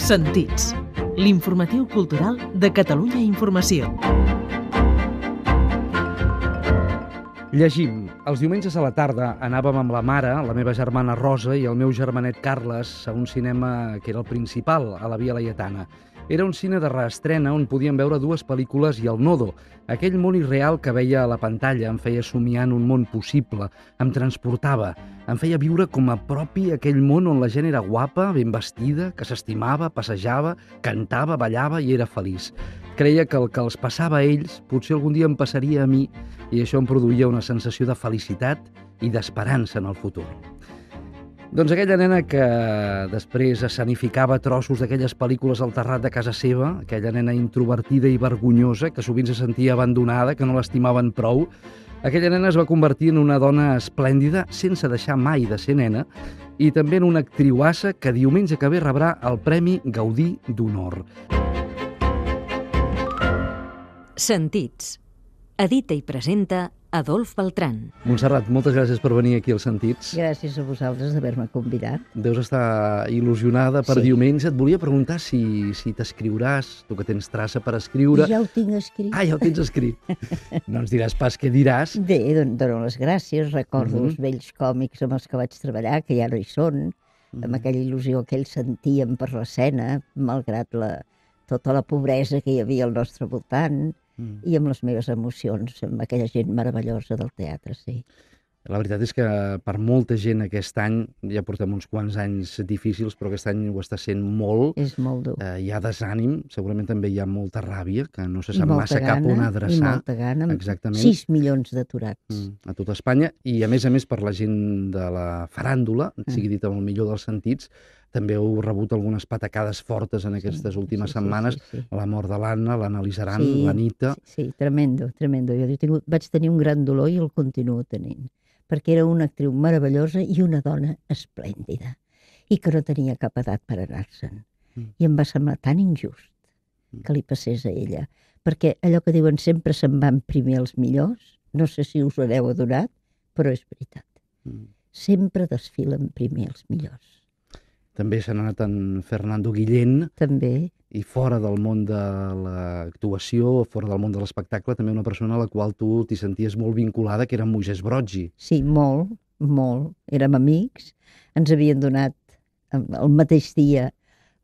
Sentits, l'informatiu cultural de Catalunya Informació. Llegim. Els diumenges a la tarda anàvem amb la mare, la meva germana Rosa i el meu germanet Carles a un cinema que era el principal, a la Via Laietana. Era un cine de reestrena on podíem veure dues pel·lícules i el nodo. Aquell món irreal que veia a la pantalla em feia somiar en un món possible, em transportava, em feia viure com a propi aquell món on la gent era guapa, ben vestida, que s'estimava, passejava, cantava, ballava i era feliç. Creia que el que els passava a ells potser algun dia em passaria a mi i això em produïa una sensació de felicitat i d'esperança en el futur. Doncs aquella nena que després escenificava trossos d'aquelles pel·lícules al terrat de casa seva, aquella nena introvertida i vergonyosa que sovint se sentia abandonada, que no l'estimaven prou, aquella nena es va convertir en una dona esplèndida sense deixar mai de ser nena i també en una actriuassa que diumenge que ve rebrà el Premi Gaudí d'Honor. Sentits Edita i presenta Adolf Beltran. Montserrat, moltes gràcies per venir aquí als Sentits. Gràcies a vosaltres d'haver-me convidat. Deus estar il·lusionada per sí. diumenge. Et volia preguntar si, si t'escriuràs, tu que tens traça per escriure. Ja ho tinc escrit. Ah, ja ho tens escrit. no ens diràs pas què diràs. Bé, doncs dono les gràcies. Recordo uh mhm. -huh. els vells còmics amb els que vaig treballar, que ja no hi són, uh -huh. amb mhm. aquella il·lusió que ells sentien per l'escena, malgrat la, tota la pobresa que hi havia al nostre voltant mm. i amb les meves emocions, amb aquella gent meravellosa del teatre, sí. La veritat és que per molta gent aquest any, ja portem uns quants anys difícils, però aquest any ho està sent molt. És molt dur. Eh, hi ha desànim, segurament també hi ha molta ràbia, que no se sap massa gana, cap on adreçar. I molta gana, Exactament. 6 milions d'aturats. Mm, a tota Espanya, i a més a més per la gent de la faràndula, mm. sigui dit amb el millor dels sentits, també heu rebut algunes patacades fortes en aquestes sí, últimes sí, setmanes, sí, sí, sí. la mort de l'Anna, l'analitzaran, sí, l'Anita... Sí, sí, tremendo, tremendo. Jo tingut, vaig tenir un gran dolor i el continuo tenint, perquè era una actriu meravellosa i una dona esplèndida, i que no tenia cap edat per anar-se'n. Mm. I em va semblar tan injust mm. que li passés a ella, perquè allò que diuen sempre se'n van primer els millors, no sé si us ho heu adonat, però és veritat. Mm. Sempre desfilen primer els millors també se n'ha anat en Fernando Guillén. També. I fora del món de l'actuació, fora del món de l'espectacle, també una persona a la qual tu t'hi senties molt vinculada, que era Moisés Broggi. Sí, molt, molt. Érem amics. Ens havien donat el mateix dia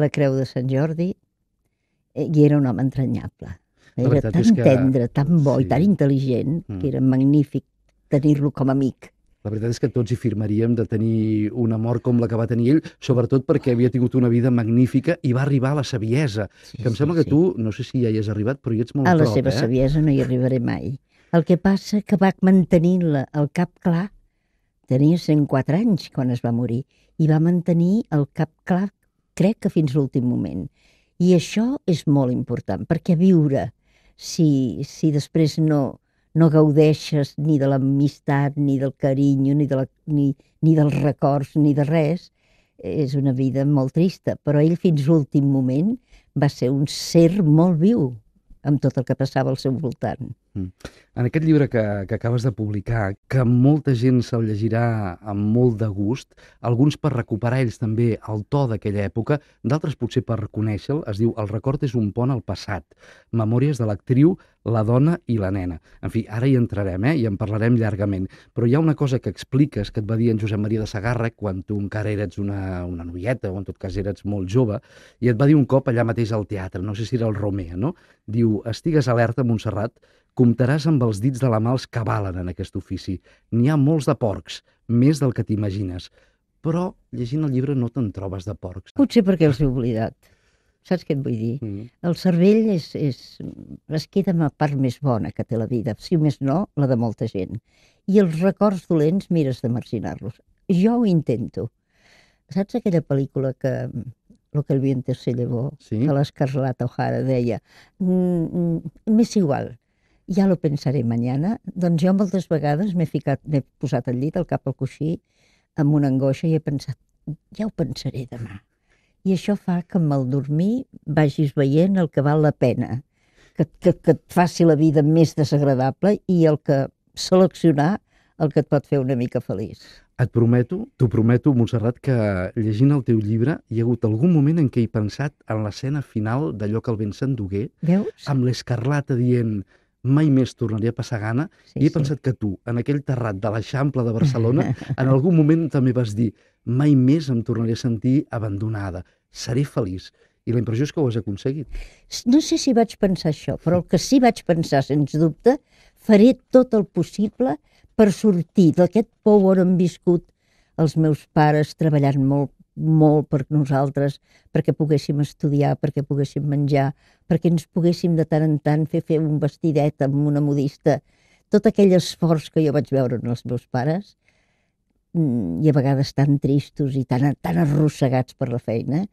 la Creu de Sant Jordi eh, i era un home entranyable. Era tan que... tendre, tan bo sí. i tan intel·ligent mm. que era magnífic tenir-lo com a amic la veritat és que tots hi firmaríem de tenir una mort com la que va tenir ell, sobretot perquè havia tingut una vida magnífica i va arribar a la saviesa, sí, que em sembla sí, que tu, no sé si ja hi has arribat, però hi ets molt a prop. A la seva eh? saviesa no hi arribaré mai. El que passa que va mantenir la el cap clar, tenia 104 anys quan es va morir, i va mantenir el cap clar, crec que fins l'últim moment. I això és molt important, perquè viure, si, si després no, no gaudeixes ni de l'amistat, ni del carinyo, ni, de la, ni, ni dels records, ni de res, és una vida molt trista. Però ell fins l'últim moment va ser un ser molt viu amb tot el que passava al seu voltant. Mm en aquest llibre que, que acabes de publicar, que molta gent se'l llegirà amb molt de gust, alguns per recuperar ells també el to d'aquella època, d'altres potser per reconèixer-lo, es diu El record és un pont al passat, memòries de l'actriu, la dona i la nena. En fi, ara hi entrarem eh? i en parlarem llargament, però hi ha una cosa que expliques que et va dir en Josep Maria de Sagarra quan tu encara eres una, una noieta o en tot cas eres molt jove, i et va dir un cop allà mateix al teatre, no sé si era el Romea, no? Diu, estigues alerta, Montserrat, comptaràs amb amb els dits de la mà els que valen en aquest ofici. N'hi ha molts de porcs, més del que t'imagines. Però llegint el llibre no te'n trobes de porcs. Potser perquè els he oblidat. Saps què et vull dir? Mm. El cervell és, és, es queda amb la part més bona que té la vida, si més no, la de molta gent. I els records dolents mires de marginar-los. Jo ho intento. Saps aquella pel·lícula que lo que el viento se llevó, sí? que l'escarlata O'Hara deia, mm, mm, m'és igual, ja lo pensaré mañana, doncs jo moltes vegades m'he ficat, m'he posat al llit, al cap al coixí, amb una angoixa i he pensat, ja ho pensaré demà. I això fa que amb el dormir vagis veient el que val la pena, que, que, que et faci la vida més desagradable i el que seleccionar el que et pot fer una mica feliç. Et prometo, t'ho prometo, Montserrat, que llegint el teu llibre hi ha hagut algun moment en què he pensat en l'escena final d'allò que el vent s'endugué, amb l'escarlata dient mai més tornaria a passar gana. Sí, I he sí. pensat que tu, en aquell terrat de l'Eixample de Barcelona, en algun moment també vas dir mai més em tornaré a sentir abandonada, seré feliç. I la impressió és que ho has aconseguit. No sé si vaig pensar això, però el que sí vaig pensar, sens dubte, faré tot el possible per sortir d'aquest pou on hem viscut els meus pares treballant molt molt per nosaltres, perquè poguéssim estudiar, perquè poguéssim menjar, perquè ens poguéssim de tant en tant fer fer un vestidet amb una modista. Tot aquell esforç que jo vaig veure en els meus pares, mm, i a vegades tan tristos i tan, tan arrossegats per la feina,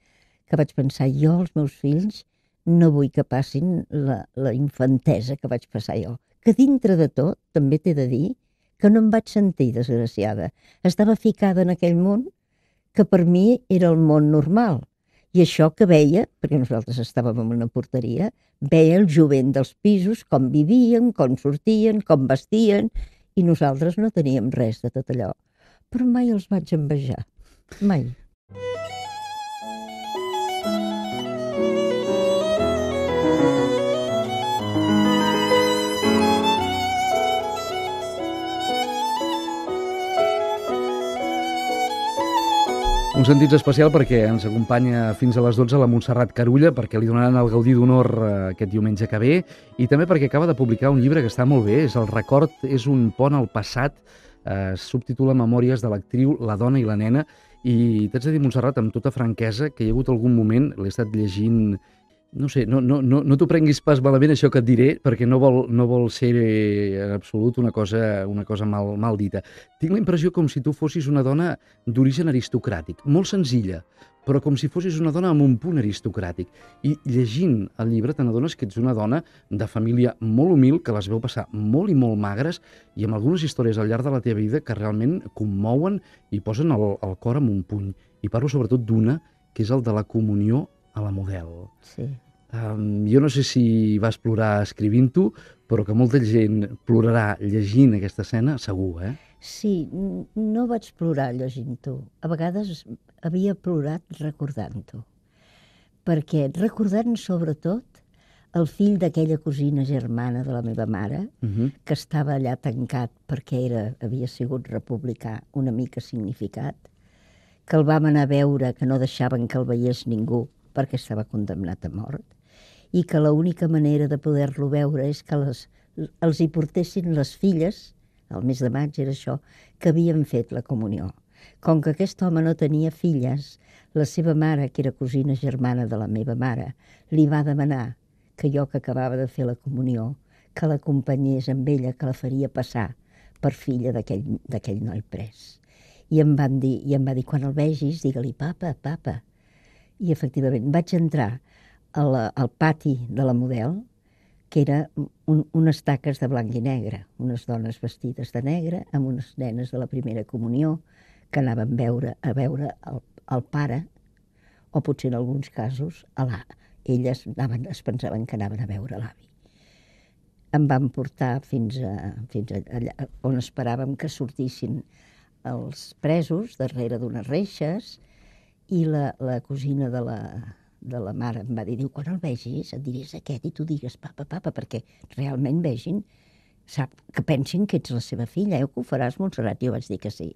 que vaig pensar, jo, els meus fills, no vull que passin la, la infantesa que vaig passar jo. Que dintre de tot, també t'he de dir, que no em vaig sentir desgraciada. Estava ficada en aquell món que per mi era el món normal. I això que veia, perquè nosaltres estàvem en una porteria, veia el jovent dels pisos, com vivien, com sortien, com vestien, i nosaltres no teníem res de tot allò. Però mai els vaig envejar, mai. Un sentit especial perquè ens acompanya fins a les 12 la Montserrat Carulla, perquè li donaran el Gaudí d'Honor eh, aquest diumenge que ve, i també perquè acaba de publicar un llibre que està molt bé, és El record és un pont al passat, eh, es subtitula Memòries de l'actriu La dona i la nena, i t'haig de dir, Montserrat, amb tota franquesa, que hi ha hagut algun moment, l'he estat llegint no sé, no, no, no, no t'ho prenguis pas malament això que et diré, perquè no vol, no vol ser en absolut una cosa, una cosa mal, mal dita. Tinc la impressió com si tu fossis una dona d'origen aristocràtic, molt senzilla, però com si fossis una dona amb un punt aristocràtic. I llegint el llibre te n'adones que ets una dona de família molt humil, que les veu passar molt i molt magres, i amb algunes històries al llarg de la teva vida que realment commouen i posen el, el cor en un puny. I parlo sobretot d'una, que és el de la comunió a la model. Sí. Um, jo no sé si vas plorar escrivint-ho, però que molta gent plorarà llegint aquesta escena, segur, eh? Sí, no vaig plorar llegint-ho. A vegades havia plorat recordant-ho. Perquè recordant sobretot el fill d'aquella cosina germana de la meva mare, uh mhm. -huh. que estava allà tancat perquè era, havia sigut republicà una mica significat, que el vam anar a veure, que no deixaven que el veiés ningú, perquè estava condemnat a mort, i que l'única manera de poder-lo veure és que les, els hi portessin les filles, el mes de maig era això, que havien fet la comunió. Com que aquest home no tenia filles, la seva mare, que era cosina germana de la meva mare, li va demanar que jo que acabava de fer la comunió, que l'acompanyés amb ella, que la faria passar per filla d'aquell noi pres. I em, van dir, I em va dir, quan el vegis, digue-li, papa, papa, i efectivament vaig entrar a la, al pati de la model, que era un, unes taques de blanc i negre, unes dones vestides de negre amb unes nenes de la primera comunió que anaven veure, a veure el, el pare, o potser en alguns casos a la, elles anaven, es pensaven que anaven a veure l'avi. Em van portar fins, a, fins a allà on esperàvem que sortissin els presos darrere d'unes reixes i la, la cosina de la, de la mare em va dir, diu, quan el vegis et diries aquest i tu digues papa, papa, perquè realment vegin, sap, que pensin que ets la seva filla, eh, que ho faràs, Montserrat? Jo vaig dir que sí.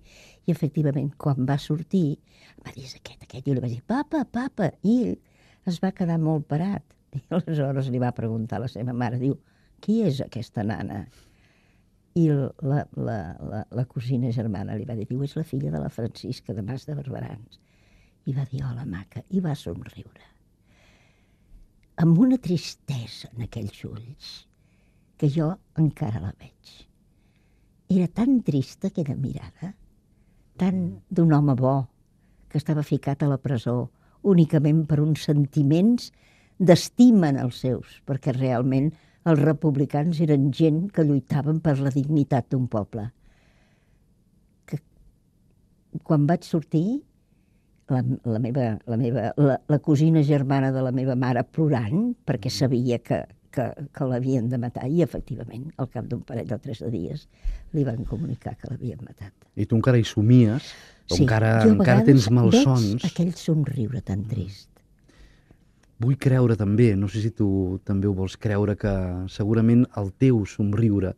I efectivament, quan va sortir, em va dir, és aquest, aquest, jo li vaig dir, papa, papa, i ell es va quedar molt parat. I aleshores li va preguntar a la seva mare, diu, qui és aquesta nana? I la, la, la, la, la cosina germana li va dir, diu, és la filla de la Francisca de Mas de Barberans. I va dir, hola, maca, i va somriure. Amb una tristesa en aquells ulls que jo encara la veig. Era tan trista aquella mirada, tant d'un home bo que estava ficat a la presó únicament per uns sentiments en els seus, perquè realment els republicans eren gent que lluitaven per la dignitat d'un poble. Que quan vaig sortir la, la, meva, la, meva, la, la cosina germana de la meva mare plorant perquè mm. sabia que, que, que l'havien de matar i efectivament al cap d'un parell o tres de dies li van comunicar que l'havien matat. I tu encara hi somies, sí, encara, encara tens malsons. Veig aquell somriure tan trist. Vull creure també, no sé si tu també ho vols creure, que segurament el teu somriure,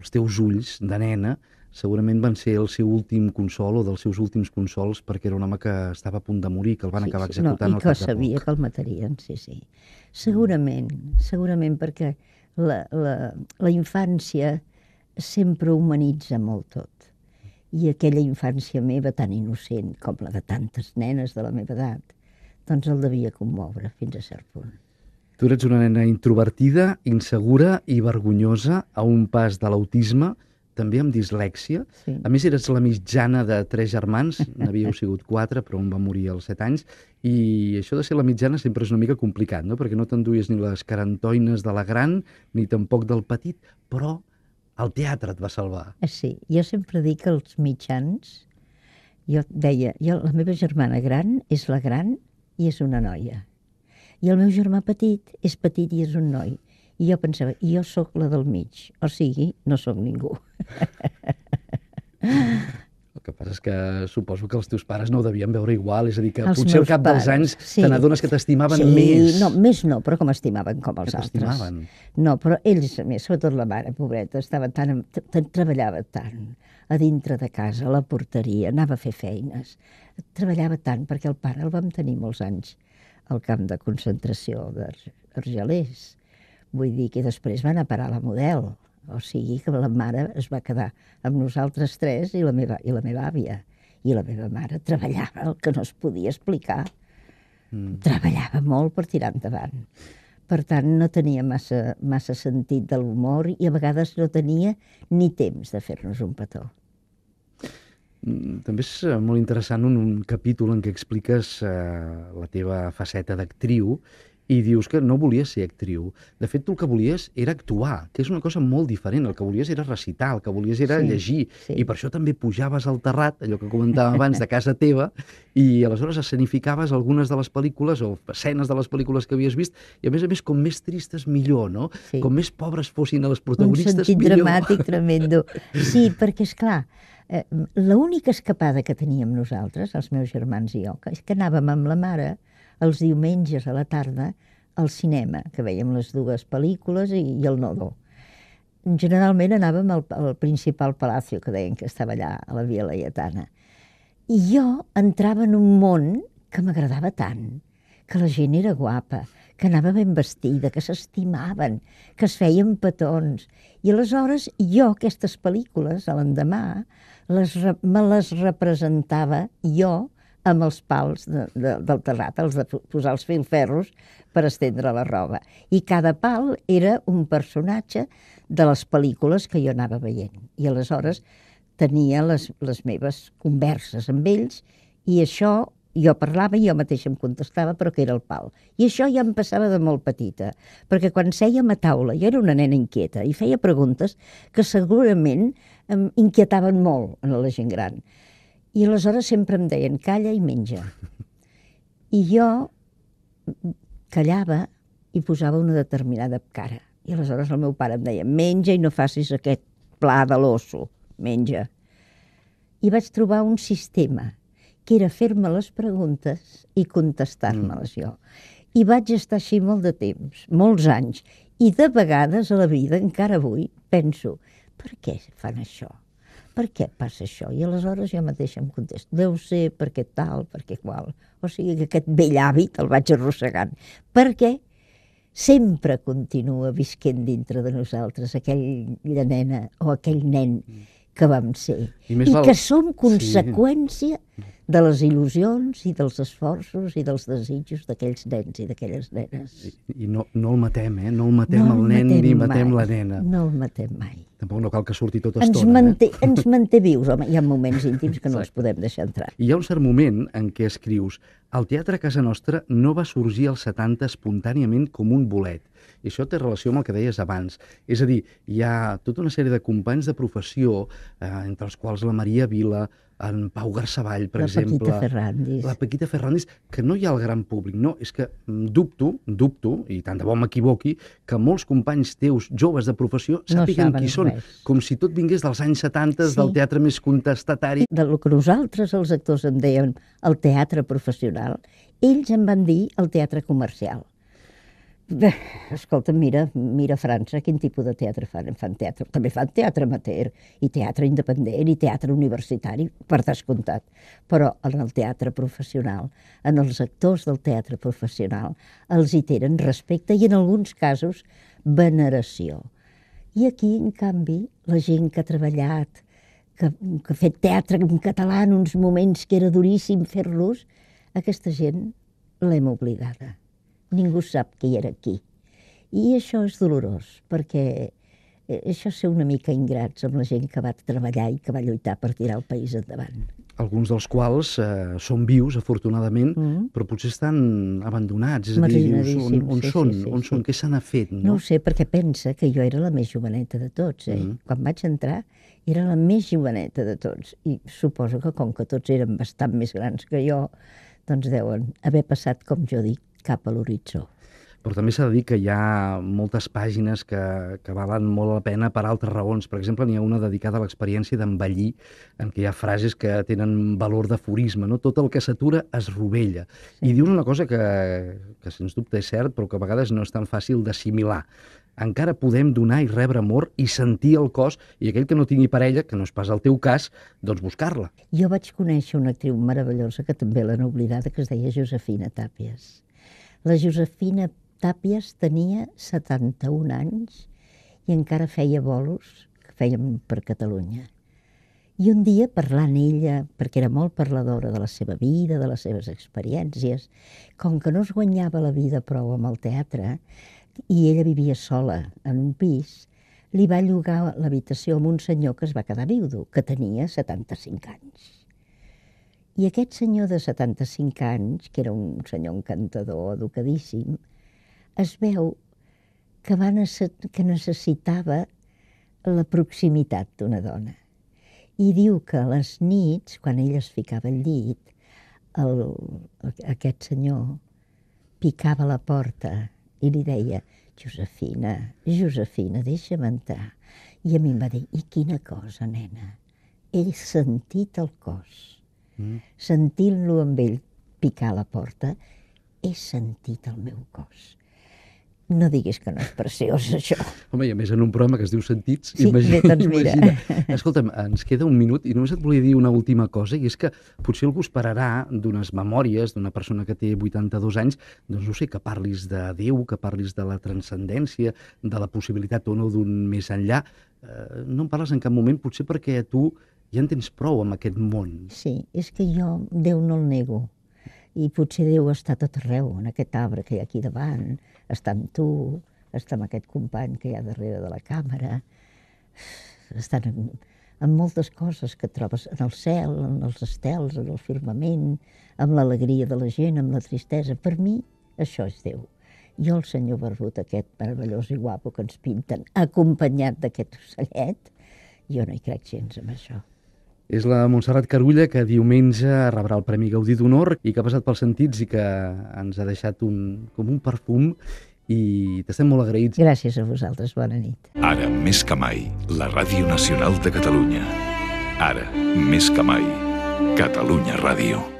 els teus ulls de nena, segurament van ser el seu últim consol o dels seus últims consols perquè era un home que estava a punt de morir, que el van sí, acabar executant sí, no, i que sabia que el matarien, sí, sí. Segurament, segurament perquè la, la, la infància sempre humanitza molt tot. I aquella infància meva, tan innocent com la de tantes nenes de la meva edat, doncs el devia commoure fins a cert punt. Tu eres una nena introvertida, insegura i vergonyosa a un pas de l'autisme, també amb dislèxia. Sí. A més, eres la mitjana de tres germans, n'havíeu sigut quatre, però un va morir als set anys, i això de ser la mitjana sempre és una mica complicat, no? perquè no t'enduies ni les carantoines de la gran, ni tampoc del petit, però el teatre et va salvar. Eh, sí, jo sempre dic que els mitjans... Jo deia, jo, la meva germana gran és la gran i és una noia. I el meu germà petit és petit i és un noi. I jo pensava, jo sóc la del mig, o sigui, no sóc ningú. El que passa és que suposo que els teus pares no ho devien veure igual, és a dir, que els potser al cap pares, dels anys sí. te n'adones que t'estimaven sí, més. No, més no, però com estimaven com els que altres. No, però ells més, sobretot la mare, pobreta, estava tan, tan, treballava tant a dintre de casa, a la porteria, anava a fer feines. Treballava tant perquè el pare el vam tenir molts anys al camp de concentració d'Argelers. Vull dir que després van a parar la model. O sigui que la mare es va quedar amb nosaltres tres i la meva, i la meva àvia. I la meva mare treballava el que no es podia explicar. Mm. Treballava molt per tirar endavant. Per tant, no tenia massa, massa sentit de l'humor i a vegades no tenia ni temps de fer-nos un petó. Mm, també és eh, molt interessant un, un capítol en què expliques eh, la teva faceta d'actriu i dius que no volies ser actriu. De fet, tu el que volies era actuar, que és una cosa molt diferent. El que volies era recitar, el que volies era sí, llegir. Sí. I per això també pujaves al terrat, allò que comentàvem abans, de casa teva, i aleshores escenificaves algunes de les pel·lícules o escenes de les pel·lícules que havies vist, i a més a més, com més tristes, millor, no? Sí. Com més pobres fossin els protagonistes, millor. Un sentit millor. dramàtic tremendo. Sí, perquè, és clar, eh, l'única escapada que teníem nosaltres, els meus germans i jo, és que anàvem amb la mare, els diumenges a la tarda al cinema, que veiem les dues pel·lícules i, i el Nodo. Generalment anàvem al, al principal palacio, que deien que estava allà, a la Via Laietana. I jo entrava en un món que m'agradava tant, que la gent era guapa, que anava ben vestida, que s'estimaven, que es feien petons. I aleshores jo aquestes pel·lícules, l'endemà, les, me les representava jo amb els pals de, de, del terrat, els de posar els filferros per estendre la roba. I cada pal era un personatge de les pel·lícules que jo anava veient. I aleshores tenia les, les meves converses amb ells i això jo parlava i jo mateixa em contestava, però que era el pal. I això ja em passava de molt petita, perquè quan sèiem a taula, jo era una nena inquieta i feia preguntes que segurament em inquietaven molt a la gent gran. I aleshores sempre em deien, calla i menja. I jo callava i posava una determinada cara. I aleshores el meu pare em deia, menja i no facis aquest pla de l'osso, menja. I vaig trobar un sistema, que era fer-me les preguntes i contestar-me-les mm. jo. I vaig estar així molt de temps, molts anys. I de vegades a la vida, encara avui, penso, per què fan això? per què passa això? I aleshores jo mateixa em contesto, deu ser perquè tal, perquè qual. O sigui que aquest vell hàbit el vaig arrossegant, què? sempre continua visquent dintre de nosaltres aquella nena o aquell nen mm. que vam ser. I, I val... que som conseqüència sí mm de les il·lusions i dels esforços i dels desitjos d'aquells nens i d'aquelles nenes. I, i no, no el matem, eh? No el matem no el, el nen matem ni matem la nena. No el matem mai. Tampoc no cal que surti tota ens estona. Manté, eh? Ens manté vius, home. Hi ha moments íntims que no els podem deixar entrar. I hi ha un cert moment en què escrius el teatre a casa nostra no va sorgir als 70 espontàniament com un bolet. I això té relació amb el que deies abans. És a dir, hi ha tota una sèrie de companys de professió, eh, entre els quals la Maria Vila, en Pau Garçavall, per la exemple. Paquita Ferrandis. La Paquita Ferrandis, que no hi ha el gran públic, no? És que mm, dubto, dubto, i tant de bo m'equivoqui, que molts companys teus, joves de professió, sàpiguen no qui són, res. com si tot vingués dels anys 70, sí. del teatre més contestatari. De lo que nosaltres, els actors, en dèiem el teatre professional, ells en van dir el teatre comercial. Bé, escolta, mira, mira França, quin tipus de teatre fan? Fan teatre, també fan teatre amateur, i teatre independent, i teatre universitari, per descomptat. Però en el teatre professional, en els actors del teatre professional, els hi tenen respecte i en alguns casos veneració. I aquí, en canvi, la gent que ha treballat, que, que ha fet teatre en català en uns moments que era duríssim fer-los, aquesta gent l'hem oblidada ningú sap que hi era aquí. I això és dolorós, perquè eh, això és ser una mica ingrats amb la gent que va treballar i que va lluitar per tirar el país endavant. Alguns dels quals eh, són vius, afortunadament, mm -hmm. però potser estan abandonats. És a dir, on, on sí, són? Sí, sí, on sí. són? Què se n'ha fet? No? no ho sé, perquè pensa que jo era la més joveneta de tots. Eh? Mm -hmm. Quan vaig entrar era la més joveneta de tots. I suposo que com que tots eren bastant més grans que jo, doncs deuen haver passat, com jo dic, cap a l'horitzó però també s'ha de dir que hi ha moltes pàgines que, que valen molt la pena per altres raons. Per exemple, n'hi ha una dedicada a l'experiència d'envellir, en què hi ha frases que tenen valor d'aforisme, no? Tot el que s'atura es rovella. Sí. I dius una cosa que, que, sens dubte, és cert, però que a vegades no és tan fàcil d'assimilar encara podem donar i rebre amor i sentir el cos i aquell que no tingui parella, que no és pas el teu cas, doncs buscar-la. Jo vaig conèixer una actriu meravellosa que també l'han oblidada, que es deia Josefina Tàpies. La Josefina Tàpies tenia 71 anys i encara feia bolos que fèiem per Catalunya. I un dia, parlant ella, perquè era molt parladora de la seva vida, de les seves experiències, com que no es guanyava la vida prou amb el teatre, i ella vivia sola en un pis, li va llogar l'habitació amb un senyor que es va quedar viudo, que tenia 75 anys. I aquest senyor de 75 anys, que era un senyor encantador, educadíssim, es veu que, va nece que necessitava la proximitat d'una dona. I diu que a les nits, quan ell es ficava al llit, el, aquest senyor picava la porta i li deia Josefina, Josefina, deixa'm entrar. I a mi em va dir, i quina cosa, nena? He sentit el cos mm. sentint-lo amb ell picar la porta, he sentit el meu cos. No diguis que no és preciós, això. Home, i a més en un programa que es diu Sentits, sí, imagina, bé, doncs mira. imagina. Escolta'm, ens queda un minut i només et volia dir una última cosa, i és que potser algú esperarà d'unes memòries d'una persona que té 82 anys, doncs no sé, que parlis de Déu, que parlis de la transcendència, de la possibilitat o no d'un més enllà. Eh, no en parles en cap moment, potser perquè tu ja en tens prou amb aquest món. Sí, és que jo Déu no el nego. I potser Déu està tot arreu, en aquest arbre que hi ha aquí davant, està amb tu, està amb aquest company que hi ha darrere de la càmera, estan en, en moltes coses que trobes en el cel, en els estels, en el firmament, amb l'alegria de la gent, amb la tristesa. Per mi, això és Déu. Jo, el senyor barbut aquest meravellós i guapo que ens pinten, acompanyat d'aquest ocellet, jo no hi crec gens amb això. És la Montserrat Carulla que diumenge rebrà el Premi Gaudí d'Honor i que ha passat pels sentits i que ens ha deixat un, com un perfum i t'estem molt agraïts. Gràcies a vosaltres, bona nit. Ara, més que mai, la Ràdio Nacional de Catalunya. Ara, més que mai, Catalunya Ràdio.